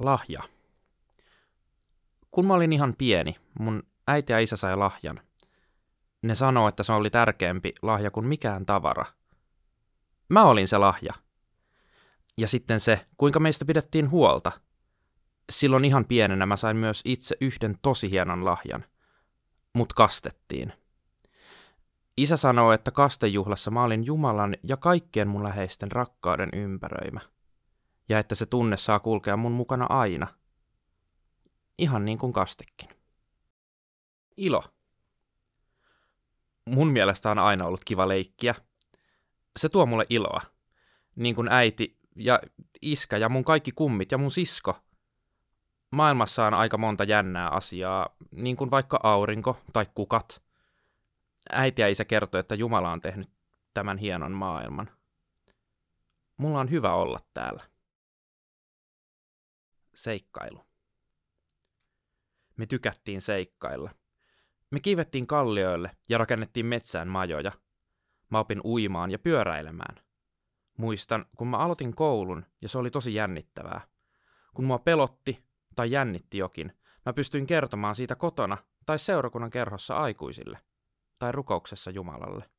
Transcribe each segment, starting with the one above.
lahja. Kun mä olin ihan pieni, mun äiti ja isä sai lahjan. Ne sanoo, että se oli tärkeämpi lahja kuin mikään tavara. Mä olin se lahja. Ja sitten se, kuinka meistä pidettiin huolta. Silloin ihan pienenä mä sain myös itse yhden tosi hienon lahjan. Mut kastettiin. Isä sanoo, että kastejuhlassa mä olin Jumalan ja kaikkien mun läheisten rakkauden ympäröimä – ja että se tunne saa kulkea mun mukana aina. Ihan niin kuin kastekin. Ilo. Mun mielestä on aina ollut kiva leikkiä. Se tuo mulle iloa. Niin kuin äiti ja iskä ja mun kaikki kummit ja mun sisko. Maailmassa on aika monta jännää asiaa, niin kuin vaikka aurinko tai kukat. Äiti ja isä kertoi, että Jumala on tehnyt tämän hienon maailman. Mulla on hyvä olla täällä seikkailu. Me tykättiin seikkailla. Me kiivettiin kallioille ja rakennettiin metsään majoja. Mä opin uimaan ja pyöräilemään. Muistan, kun mä aloitin koulun ja se oli tosi jännittävää. Kun mua pelotti tai jännitti jokin, mä pystyin kertomaan siitä kotona tai seurakunnan kerhossa aikuisille tai rukouksessa Jumalalle.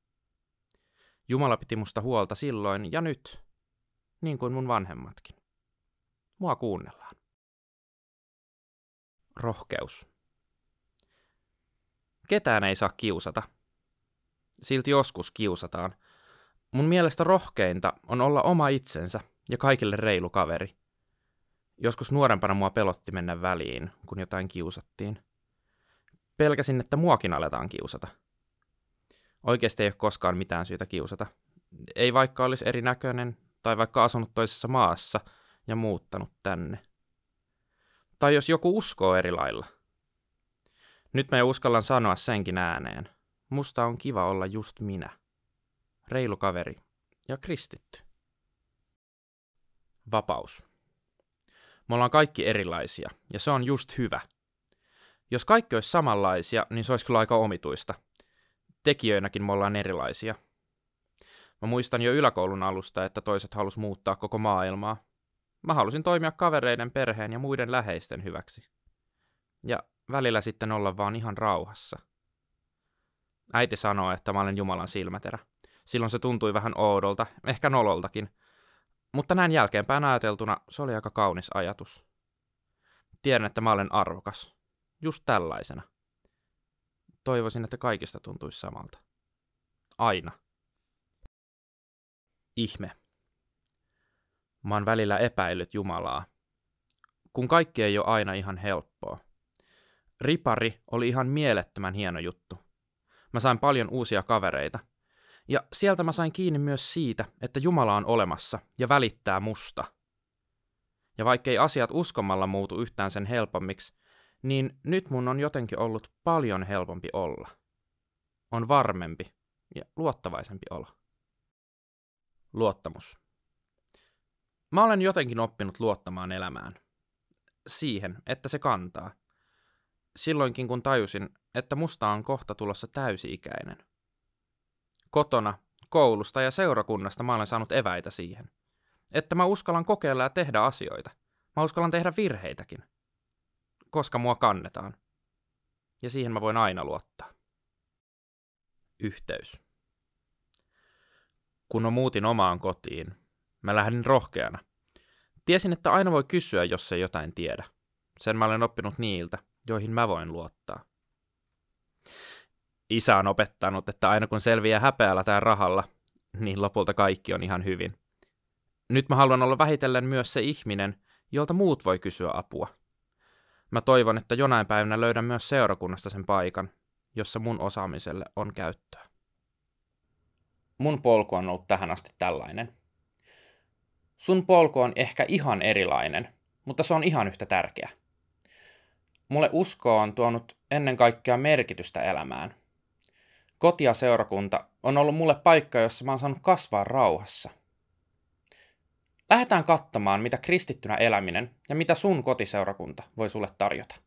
Jumala piti musta huolta silloin ja nyt, niin kuin mun vanhemmatkin. Mua kuunnellaan rohkeus. Ketään ei saa kiusata. Silti joskus kiusataan. Mun mielestä rohkeinta on olla oma itsensä ja kaikille reilu kaveri. Joskus nuorempana mua pelotti mennä väliin, kun jotain kiusattiin. Pelkäsin, että muakin aletaan kiusata. Oikeasti ei ole koskaan mitään syytä kiusata. Ei vaikka olisi erinäköinen tai vaikka asunut toisessa maassa ja muuttanut tänne. Tai jos joku uskoo eri lailla. Nyt mä uskallan sanoa senkin ääneen. Musta on kiva olla just minä. Reilu kaveri ja kristitty. Vapaus. Me ollaan kaikki erilaisia, ja se on just hyvä. Jos kaikki olisi samanlaisia, niin se olisi kyllä aika omituista. Tekijöinäkin me ollaan erilaisia. Mä muistan jo yläkoulun alusta, että toiset halus muuttaa koko maailmaa, Mä halusin toimia kavereiden, perheen ja muiden läheisten hyväksi. Ja välillä sitten olla vaan ihan rauhassa. Äiti sanoi, että mä olen Jumalan silmäterä. Silloin se tuntui vähän oudolta, ehkä nololtakin. Mutta näin jälkeenpäin ajateltuna se oli aika kaunis ajatus. Tiedän, että mä olen arvokas. Just tällaisena. Toivoisin, että kaikista tuntuisi samalta. Aina. Ihme. Mä oon välillä epäillyt Jumalaa. Kun kaikki ei ole aina ihan helppoa. Ripari oli ihan mielettömän hieno juttu. Mä sain paljon uusia kavereita. Ja sieltä mä sain kiinni myös siitä, että Jumala on olemassa ja välittää musta. Ja vaikkei asiat uskomalla muutu yhtään sen helpommiksi, niin nyt mun on jotenkin ollut paljon helpompi olla. On varmempi ja luottavaisempi olo. Luottamus. Mä olen jotenkin oppinut luottamaan elämään. Siihen, että se kantaa. Silloinkin kun tajusin, että musta on kohta tulossa täysi-ikäinen. Kotona, koulusta ja seurakunnasta mä olen saanut eväitä siihen. Että mä uskallan kokeilla ja tehdä asioita. Mä uskallan tehdä virheitäkin. Koska mua kannetaan. Ja siihen mä voin aina luottaa. Yhteys. Kun mä muutin omaan kotiin, Mä lähdin rohkeana. Tiesin, että aina voi kysyä, jos se jotain tiedä. Sen mä olen oppinut niiltä, joihin mä voin luottaa. Isä on opettanut, että aina kun selviää häpeällä tai rahalla, niin lopulta kaikki on ihan hyvin. Nyt mä haluan olla vähitellen myös se ihminen, jolta muut voi kysyä apua. Mä toivon, että jonain päivänä löydän myös seurakunnasta sen paikan, jossa mun osaamiselle on käyttöä. Mun polku on ollut tähän asti tällainen. Sun polku on ehkä ihan erilainen, mutta se on ihan yhtä tärkeä. Mulle usko on tuonut ennen kaikkea merkitystä elämään. Koti ja seurakunta on ollut mulle paikka, jossa mä oon saanut kasvaa rauhassa. Lähdetään katsomaan, mitä kristittynä eläminen ja mitä sun kotiseurakunta voi sulle tarjota.